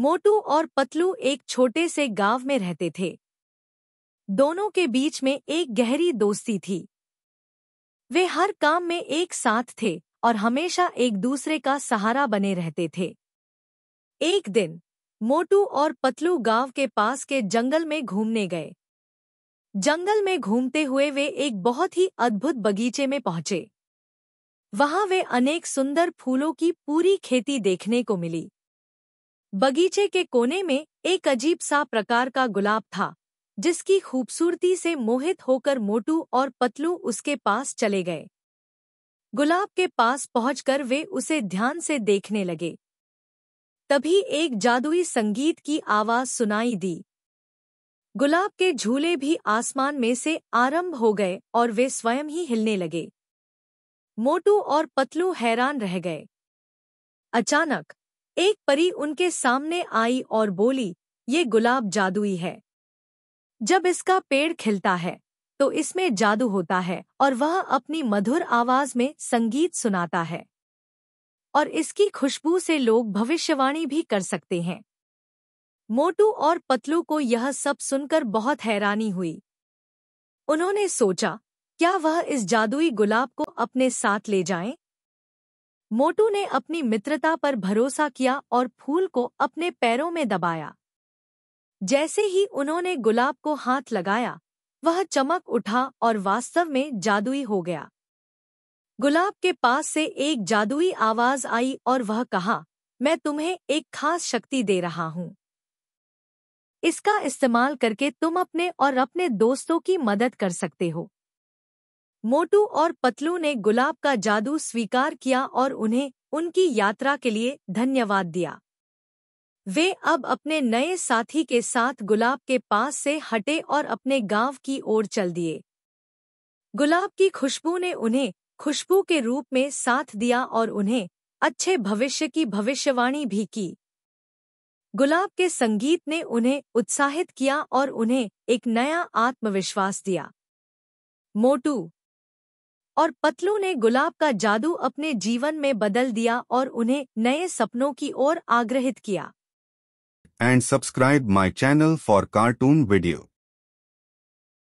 मोटू और पतलू एक छोटे से गांव में रहते थे दोनों के बीच में एक गहरी दोस्ती थी वे हर काम में एक साथ थे और हमेशा एक दूसरे का सहारा बने रहते थे एक दिन मोटू और पतलू गांव के पास के जंगल में घूमने गए जंगल में घूमते हुए वे एक बहुत ही अद्भुत बगीचे में पहुंचे वहां वे अनेक सुंदर फूलों की पूरी खेती देखने को मिली बगीचे के कोने में एक अजीब सा प्रकार का गुलाब था जिसकी खूबसूरती से मोहित होकर मोटू और पतलू उसके पास चले गए गुलाब के पास पहुंचकर वे उसे ध्यान से देखने लगे तभी एक जादुई संगीत की आवाज सुनाई दी गुलाब के झूले भी आसमान में से आरंभ हो गए और वे स्वयं ही हिलने लगे मोटू और पतलू हैरान रह गए अचानक एक परी उनके सामने आई और बोली ये गुलाब जादुई है जब इसका पेड़ खिलता है तो इसमें जादू होता है और वह अपनी मधुर आवाज में संगीत सुनाता है और इसकी खुशबू से लोग भविष्यवाणी भी कर सकते हैं मोटू और पतलू को यह सब सुनकर बहुत हैरानी हुई उन्होंने सोचा क्या वह इस जादुई गुलाब को अपने साथ ले जाएं? मोटू ने अपनी मित्रता पर भरोसा किया और फूल को अपने पैरों में दबाया जैसे ही उन्होंने गुलाब को हाथ लगाया वह चमक उठा और वास्तव में जादुई हो गया गुलाब के पास से एक जादुई आवाज आई और वह कहा मैं तुम्हें एक खास शक्ति दे रहा हूं इसका इस्तेमाल करके तुम अपने और अपने दोस्तों की मदद कर सकते हो मोटू और पतलू ने गुलाब का जादू स्वीकार किया और उन्हें उनकी यात्रा के लिए धन्यवाद दिया वे अब अपने नए साथी के साथ गुलाब के पास से हटे और अपने गांव की ओर चल दिए गुलाब की खुशबू ने उन्हें खुशबू के रूप में साथ दिया और उन्हें अच्छे भविष्य की भविष्यवाणी भी की गुलाब के संगीत ने उन्हें उत्साहित किया और उन्हें एक नया आत्मविश्वास दिया मोटू और पतलू ने गुलाब का जादू अपने जीवन में बदल दिया और उन्हें नए सपनों की ओर आग्रहित किया and subscribe my channel for cartoon video